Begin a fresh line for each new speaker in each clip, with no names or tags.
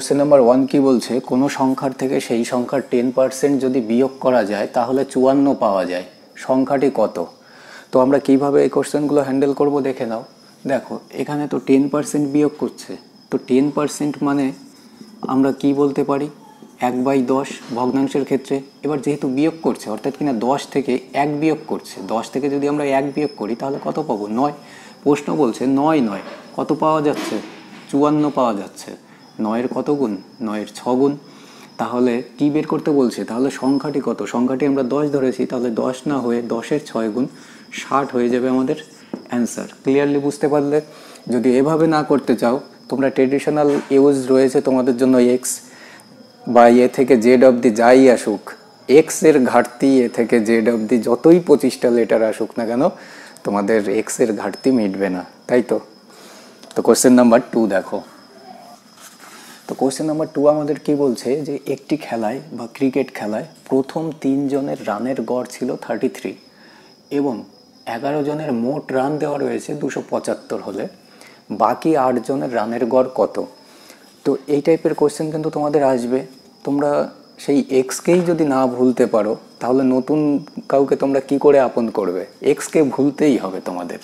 Question number one কি বলছে কোনো সংখ্যার থেকে সেই সংখ্যার টেন পার্সেন্ট যদি বিয়োগ করা যায় তাহলে চুয়ান্ন পাওয়া যায় সংখ্যাটি কত তো আমরা কিভাবে এই কোশ্চেনগুলো হ্যান্ডেল করব দেখে নাও দেখো এখানে তো টেন পার্সেন্ট বিয়োগ করছে তো টেন পার্সেন্ট মানে আমরা কি বলতে পারি এক বাই দশ ভগ্নাংশের ক্ষেত্রে এবার যেহেতু বিয়োগ করছে অর্থাৎ কিনা দশ থেকে এক বিয়োগ করছে দশ থেকে যদি আমরা এক বিয়োগ করি তাহলে কত পাবো নয় প্রশ্ন বলছে নয় নয় কত পাওয়া যাচ্ছে চুয়ান্ন পাওয়া যাচ্ছে নয়ের কত গুণ নয়ের ছ গুণ তাহলে কি বের করতে বলছে তাহলে সংখ্যাটি কত সংখ্যাটি আমরা দশ ধরেছি তাহলে দশ না হয়ে দশের ছয় গুণ ষাট হয়ে যাবে আমাদের অ্যান্সার ক্লিয়ারলি বুঝতে পারলে যদি এভাবে না করতে চাও তোমরা ট্রেডিশনাল ইউজ রয়েছে তোমাদের জন্য এক্স বা এ থেকে জেড অবধি যাই আসুক এক্সের ঘাটতি এ থেকে জেড অবধি যতই পঁচিশটা লেটার আসুক না কেন তোমাদের এক্সের ঘাটতি মিটবে না তাই তো তো কোশ্চেন নাম্বার টু দেখো তো কোশ্চেন নাম্বার টু আমাদের কি বলছে যে একটি খেলায় বা ক্রিকেট খেলায় প্রথম তিনজনের রানের গড় ছিল থার্টি থ্রি এবং এগারো জনের মোট রান দেওয়া রয়েছে দুশো পঁচাত্তর হলে বাকি আটজনের রানের গড় কত তো এই টাইপের কোশ্চেন কিন্তু তোমাদের আসবে তোমরা সেই এক্সকেই যদি না ভুলতে পারো তাহলে নতুন কাউকে তোমরা কি করে আপন করবে এক্সকে ভুলতেই হবে তোমাদের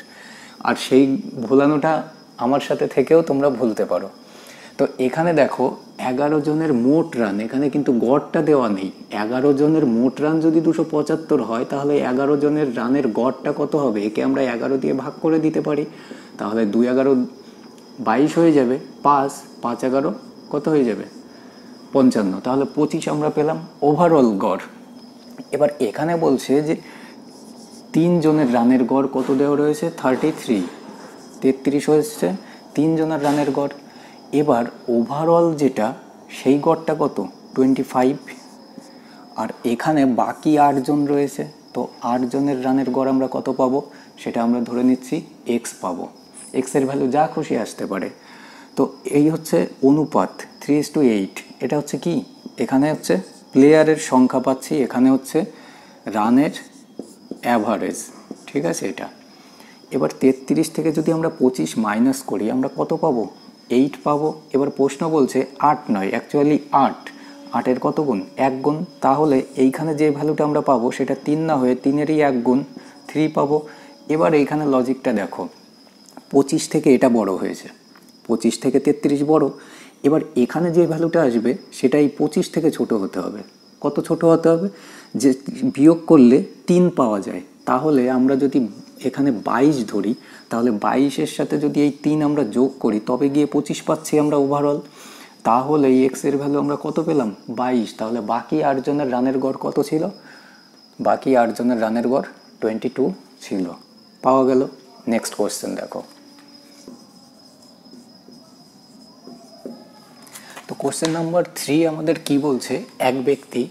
আর সেই ভুলানোটা আমার সাথে থেকেও তোমরা ভুলতে পারো তো এখানে দেখো এগারো জনের মোট রান এখানে কিন্তু গড়টা দেওয়া নেই এগারো জনের মোট রান যদি দুশো পঁচাত্তর হয় তাহলে এগারো জনের রানের গড়টা কত হবে একে আমরা এগারো দিয়ে ভাগ করে দিতে পারি তাহলে দুই এগারো বাইশ হয়ে যাবে পাঁচ পাঁচ এগারো কত হয়ে যাবে পঞ্চান্ন তাহলে পঁচিশ আমরা পেলাম ওভারঅল গড় এবার এখানে বলছে যে তিনজনের রানের গড় কত দেওয়া রয়েছে থার্টি থ্রি তেত্রিশ হয়েছে তিনজনের রানের গড় এবার ওভারঅল যেটা সেই গড়টা কত টোয়েন্টি ফাইভ আর এখানে বাকি আটজন রয়েছে তো আটজনের রানের গড় আমরা কত পাবো সেটা আমরা ধরে নিচ্ছি এক্স পাবো এক্সের ভ্যালু যা খুশি আসতে পারে তো এই হচ্ছে অনুপাত থ্রি ইস টু এইট এটা হচ্ছে কি এখানে হচ্ছে প্লেয়ারের সংখ্যা পাচ্ছি এখানে হচ্ছে রানের অ্যাভারেজ ঠিক আছে এটা এবার তেত্রিশ থেকে যদি আমরা পঁচিশ মাইনাস করি আমরা কত পাবো এইট পাবো এবার প্রশ্ন বলছে আট নয় অ্যাকচুয়ালি আট আটের কত গুণ এক গুণ তাহলে এইখানে যে ভ্যালুটা আমরা পাবো সেটা তিন না হয়ে তিনেরই এক গুণ থ্রি পাবো এবার এইখানে লজিকটা দেখো পঁচিশ থেকে এটা বড় হয়েছে পঁচিশ থেকে তেত্রিশ বড় এবার এখানে যে ভ্যালুটা আসবে সেটা এই পঁচিশ থেকে ছোট হতে হবে কত ছোট হতে হবে যে বিয়োগ করলে তিন পাওয়া যায় তাহলে আমরা যদি এখানে বাইশ ধরি তাহলে বাইশের সাথে যদি এই তিন আমরা যোগ করি তবে গিয়ে পঁচিশ পাচ্ছি আমরা ওভারঅল তাহলে এই এক্সের ভ্যালু আমরা কত পেলাম বাইশ তাহলে বাকি আটজনের রানের গড় কত ছিল বাকি আটজনের রানের গড় টোয়েন্টি টু ছিল পাওয়া গেল নেক্সট কোয়েশ্চেন দেখো তো কোশ্চেন নাম্বার থ্রি আমাদের কি বলছে এক ব্যক্তি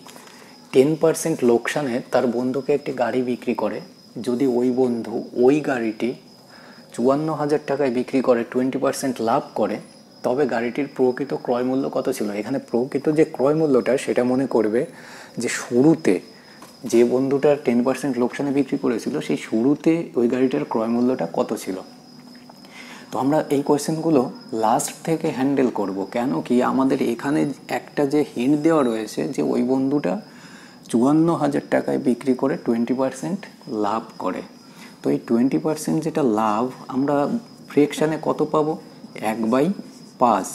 টেন পার্সেন্ট লোকসানে তার বন্ধুকে একটি গাড়ি বিক্রি করে যদি ওই বন্ধু ওই গাড়িটি চুয়ান্ন হাজার টাকায় বিক্রি করে টোয়েন্টি পার্সেন্ট লাভ করে তবে গাড়িটির প্রকৃত ক্রয় মূল্য কত ছিল এখানে প্রকৃত যে ক্রয় মূল্যটা সেটা মনে করবে যে শুরুতে যে বন্ধুটার টেন পার্সেন্ট লোকসানে বিক্রি করেছিল সেই শুরুতে ওই গাড়িটার ক্রয় মূল্যটা কত ছিল তো আমরা এই কোয়েশ্চেনগুলো লাস্ট থেকে হ্যান্ডেল করব কেন কি আমাদের এখানে একটা যে হিন্ট দেওয়া রয়েছে যে ওই বন্ধুটা চুয়ান্ন হাজার টাকায় বিক্রি করে টোয়েন্টি পার্সেন্ট লাভ করে তো এই টোয়েন্টি পার্সেন্ট যেটা লাভ আমরা ফ্রেকশানে কত পাবো এক বাই পাঁচ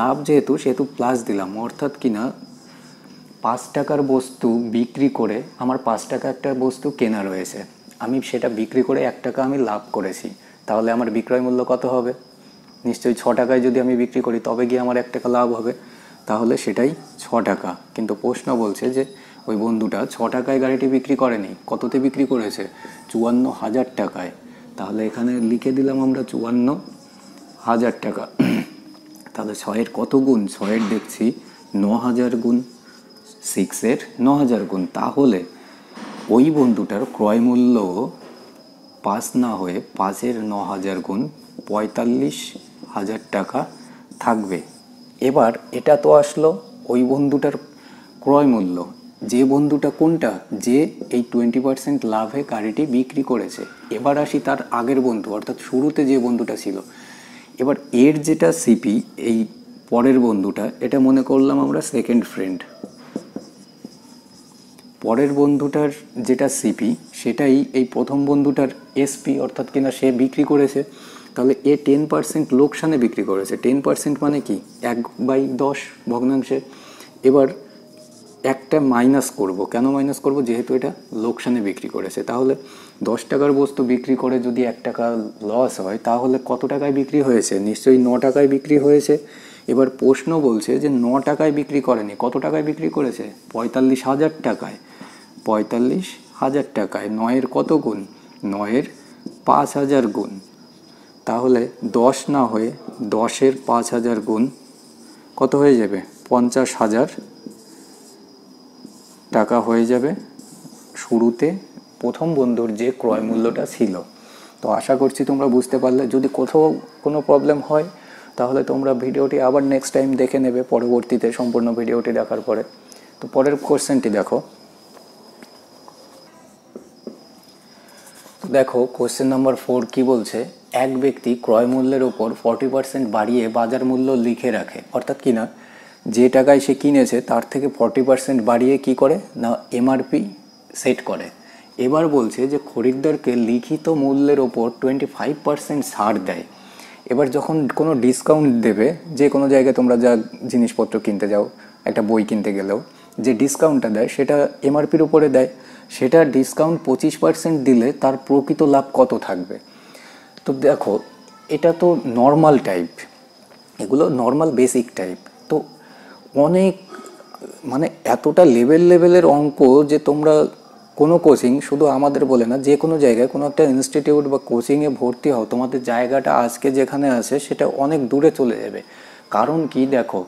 লাভ যেহেতু সেহেতু প্লাস দিলাম অর্থাৎ কিনা পাঁচ টাকার বস্তু বিক্রি করে আমার পাঁচ টাকা একটা বস্তু কেনা রয়েছে আমি সেটা বিক্রি করে এক টাকা আমি লাভ করেছি তাহলে আমার বিক্রয় মূল্য কত হবে নিশ্চয়ই ছ টাকায় যদি আমি বিক্রি করি তবে গিয়ে আমার এক টাকা লাভ হবে তাহলে সেটাই ছ টাকা কিন্তু প্রশ্ন বলছে যে ওই বন্ধুটা ছ টাকায় গাড়িটি বিক্রি করেনি কততে বিক্রি করেছে চুয়ান্ন হাজার টাকায় তাহলে এখানে লিখে দিলাম আমরা চুয়ান্ন হাজার টাকা তাহলে ছয়ের কত গুণ ছয়ের দেখছি ন হাজার গুণ সিক্সের ন হাজার গুণ তাহলে ওই বন্ধুটার ক্রয় মূল্য পাঁচ না হয়ে পাঁচের ন হাজার গুণ পঁয়তাল্লিশ হাজার টাকা থাকবে এবার এটা তো আসলো ওই বন্ধুটার ক্রয় মূল্য যে বন্ধুটা কোনটা যে এই টোয়েন্টি পার্সেন্ট লাভে গাড়িটি বিক্রি করেছে এবার আসি তার আগের বন্ধু অর্থাৎ শুরুতে যে বন্ধুটা ছিল এবার এর যেটা সিপি এই পরের বন্ধুটা এটা মনে করলাম আমরা সেকেন্ড ফ্রেন্ড পরের বন্ধুটার যেটা সিপি সেটাই এই প্রথম বন্ধুটার এসপি অর্থাৎ কিনা সে বিক্রি করেছে তাহলে এ টেন পার্সেন্ট লোকসানে বিক্রি করেছে টেন পার্সেন্ট মানে কি এক বাই দশ ভগ্নাংশে এবার একটা মাইনাস করব কেন মাইনাস করব যেহেতু এটা লোকসানে বিক্রি করেছে তাহলে দশ টাকার বস্তু বিক্রি করে যদি এক টাকা লস হয় তাহলে কত টাকায় বিক্রি হয়েছে নিশ্চয়ই ন টাকায় বিক্রি হয়েছে এবার প্রশ্ন বলছে যে ন টাকায় বিক্রি করেনি কত টাকায় বিক্রি করেছে পঁয়তাল্লিশ হাজার টাকায় পঁয়তাল্লিশ হাজার টাকায় নয়ের কত গুণ নয়ের পাঁচ হাজার গুণ তাহলে দশ না হয়ে দশের পাঁচ হাজার গুণ কত হয়ে যাবে পঞ্চাশ হাজার টাকা হয়ে যাবে শুরুতে প্রথম বন্ধুর যে ক্রয় মূল্যটা ছিল তো আশা করছি তোমরা বুঝতে পারলে যদি কোথাও কোনো প্রবলেম হয় তাহলে তোমরা ভিডিওটি আবার নেক্সট টাইম দেখে নেবে পরবর্তীতে সম্পূর্ণ ভিডিওটি দেখার পরে তো পরের কোশ্চেনটি দেখো দেখো কোশ্চেন নাম্বার ফোর কি বলছে এক ব্যক্তি ক্রয় মূল্যের ওপর ফর্টি পার্সেন্ট বাড়িয়ে বাজার মূল্য লিখে রাখে অর্থাৎ কিনা না যে টাকায় সে কিনেছে তার থেকে ফর্টি পার্সেন্ট বাড়িয়ে কি করে না এমআরপি সেট করে এবার বলছে যে খরিদ্দারকে লিখিত মূল্যের ওপর টোয়েন্টি ফাইভ পার্সেন্ট ছাড় দেয় এবার যখন কোনো ডিসকাউন্ট দেবে যে কোনো জায়গায় তোমরা যা জিনিসপত্র কিনতে যাও একটা বই কিনতে গেলেও যে ডিসকাউন্টটা দেয় সেটা এমআরপির উপরে দেয় সেটা ডিসকাউন্ট পঁচিশ পার্সেন্ট দিলে তার প্রকৃত লাভ কত থাকবে তো দেখো এটা তো নর্মাল টাইপ এগুলো নর্মাল বেসিক টাইপ অনেক মানে এতটা লেভেল লেভেলের অঙ্ক যে তোমরা কোনো কোচিং শুধু আমাদের বলে না যে কোনো জায়গায় কোনো একটা ইনস্টিটিউট বা কোচিংয়ে ভর্তি হও তোমাদের জায়গাটা আজকে যেখানে আছে সেটা অনেক দূরে চলে যাবে কারণ কি দেখো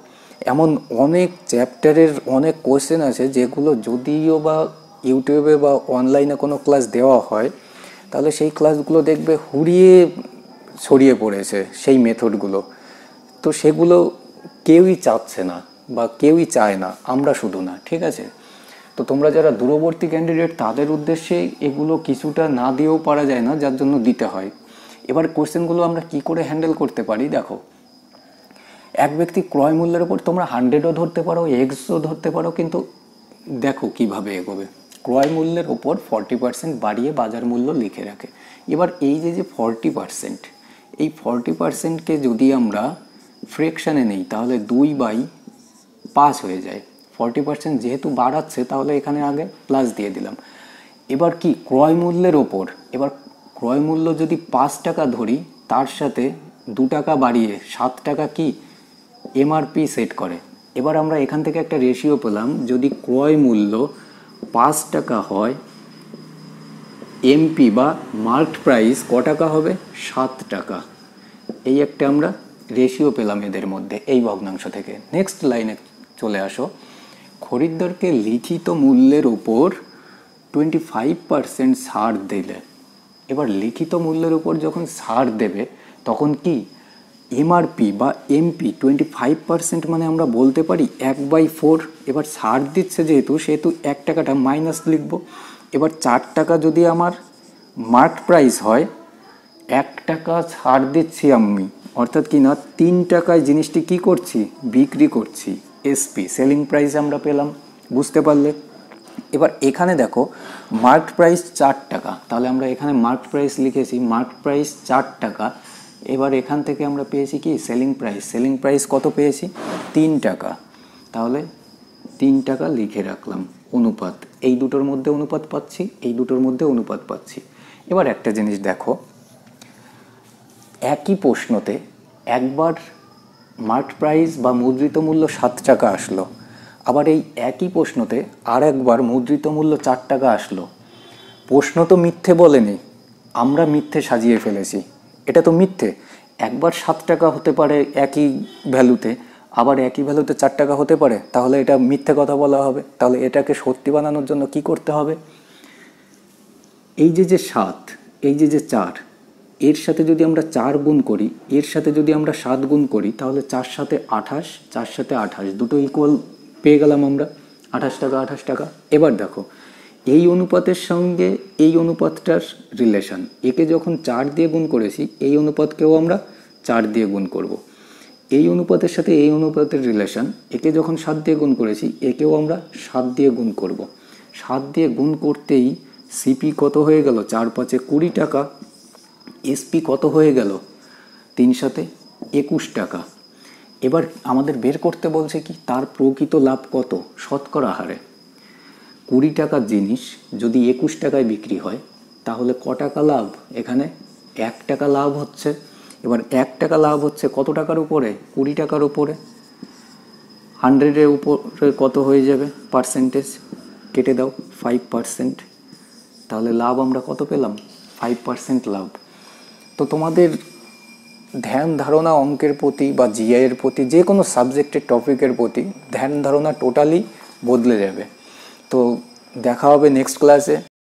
এমন অনেক চ্যাপ্টারের অনেক কোশ্চেন আছে যেগুলো যদিও বা ইউটিউবে বা অনলাইনে কোনো ক্লাস দেওয়া হয় তাহলে সেই ক্লাসগুলো দেখবে হুড়িয়ে ছড়িয়ে পড়েছে সেই মেথডগুলো তো সেগুলো কেউই চাচ্ছে না বা কেউই চায় না আমরা শুধু না ঠিক আছে তো তোমরা যারা দূরবর্তী ক্যান্ডিডেট তাদের উদ্দেশ্যে এগুলো কিছুটা না দিয়েও পারা যায় না যার জন্য দিতে হয় এবার কোয়েশ্চেনগুলো আমরা কি করে হ্যান্ডেল করতে পারি দেখো এক ব্যক্তি ক্রয় মূল্যের ওপর তোমরা হান্ড্রেডও ধরতে পারো এক্সও ধরতে পারো কিন্তু দেখো কিভাবে এগোবে ক্রয় মূল্যের ওপর ফর্টি পার্সেন্ট বাড়িয়ে বাজার মূল্য লিখে রাখে এবার এই যে যে ফর্টি পার্সেন্ট এই ফর্টি পার্সেন্টকে যদি আমরা ফ্রেকশানে নেই তাহলে দুই বাই পাস হয়ে যায় ফর্টি পার্সেন্ট যেহেতু বাড়াচ্ছে তাহলে এখানে আগে প্লাস দিয়ে দিলাম এবার কি ক্রয় মূল্যের ওপর এবার ক্রয় মূল্য যদি পাঁচ টাকা ধরি তার সাথে দু টাকা বাড়িয়ে সাত টাকা কি এমআরপি সেট করে এবার আমরা এখান থেকে একটা রেশিও পেলাম যদি ক্রয় মূল্য পাঁচ টাকা হয় এমপি বা মার্কড প্রাইস ক টাকা হবে সাত টাকা এই একটা আমরা রেশিও পেলাম এদের মধ্যে এই ভগ্নাংশ থেকে নেক্সট লাইনে চলে আসো খরিদ্দারকে লিখিত মূল্যের ওপর টোয়েন্টি ফাইভ পারসেন্ট ছাড় দিলে এবার লিখিত মূল্যের উপর যখন ছাড় দেবে তখন কি এমআরপি বা এমপি টোয়েন্টি ফাইভ পার্সেন্ট মানে আমরা বলতে পারি এক বাই ফোর এবার ছাড় দিচ্ছে যেহেতু সেহেতু এক টাকাটা মাইনাস লিখব এবার চার টাকা যদি আমার মার্ক প্রাইস হয় এক টাকা ছাড় দিচ্ছি আমি অর্থাৎ কি না তিন টাকায় জিনিসটি কি করছি বিক্রি করছি এসপি সেলিং প্রাইস আমরা পেলাম বুঝতে পারলে এবার এখানে দেখো মার্ক প্রাইস চার টাকা তাহলে আমরা এখানে মার্ক প্রাইস লিখেছি মার্ক প্রাইস চার টাকা এবার এখান থেকে আমরা পেয়েছি কি সেলিং প্রাইস সেলিং প্রাইস কত পেয়েছি তিন টাকা তাহলে তিন টাকা লিখে রাখলাম অনুপাত এই দুটোর মধ্যে অনুপাত পাচ্ছি এই দুটোর মধ্যে অনুপাত পাচ্ছি এবার একটা জিনিস দেখো একই প্রশ্নতে একবার মার্ক প্রাইস বা মুদ্রিত মূল্য সাত টাকা আসলো আবার এই একই প্রশ্নতে আর একবার মুদ্রিত মূল্য চার টাকা আসলো প্রশ্ন তো মিথ্যে বলেনি আমরা মিথ্যে সাজিয়ে ফেলেছি এটা তো মিথ্যে একবার সাত টাকা হতে পারে একই ভ্যালুতে আবার একই ভ্যালুতে চার টাকা হতে পারে তাহলে এটা মিথ্যে কথা বলা হবে তাহলে এটাকে সত্যি বানানোর জন্য কি করতে হবে এই যে যে সাত এই যে যে চার এর সাথে যদি আমরা চার গুণ করি এর সাথে যদি আমরা সাত গুণ করি তাহলে চার সাথে আঠাশ চার সাথে আঠাশ দুটো ইকুয়াল পেয়ে গেলাম আমরা আঠাশ টাকা আঠাশ টাকা এবার দেখো এই অনুপাতের সঙ্গে এই অনুপাতটার রিলেশান একে যখন চার দিয়ে গুণ করেছি এই অনুপাতকেও আমরা চার দিয়ে গুণ করব। এই অনুপাতের সাথে এই অনুপাতের রিলেশান একে যখন সাত দিয়ে গুণ করেছি একেও আমরা সাত দিয়ে গুণ করব। সাত দিয়ে গুণ করতেই সিপি কত হয়ে গেল চার পাঁচে কুড়ি টাকা এসপি কত হয়ে গেল তিন সাথে একুশ টাকা এবার আমাদের বের করতে বলছে কি তার প্রকৃত লাভ কত শতকরা হারে কুড়ি টাকার জিনিস যদি একুশ টাকায় বিক্রি হয় তাহলে ক টাকা লাভ এখানে এক টাকা লাভ হচ্ছে এবার এক টাকা লাভ হচ্ছে কত টাকার উপরে কুড়ি টাকার উপরে হান্ড্রেডের উপরে কত হয়ে যাবে পার্সেন্টেজ কেটে দাও ফাইভ পার্সেন্ট তাহলে লাভ আমরা কত পেলাম ফাইভ পার্সেন্ট লাভ তো তোমাদের ধ্যান ধারণা অঙ্কের প্রতি বা জিআইয়ের প্রতি যে কোনো সাবজেক্টের টপিকের প্রতি ধ্যান ধারণা টোটালি বদলে যাবে তো দেখা হবে নেক্সট ক্লাসে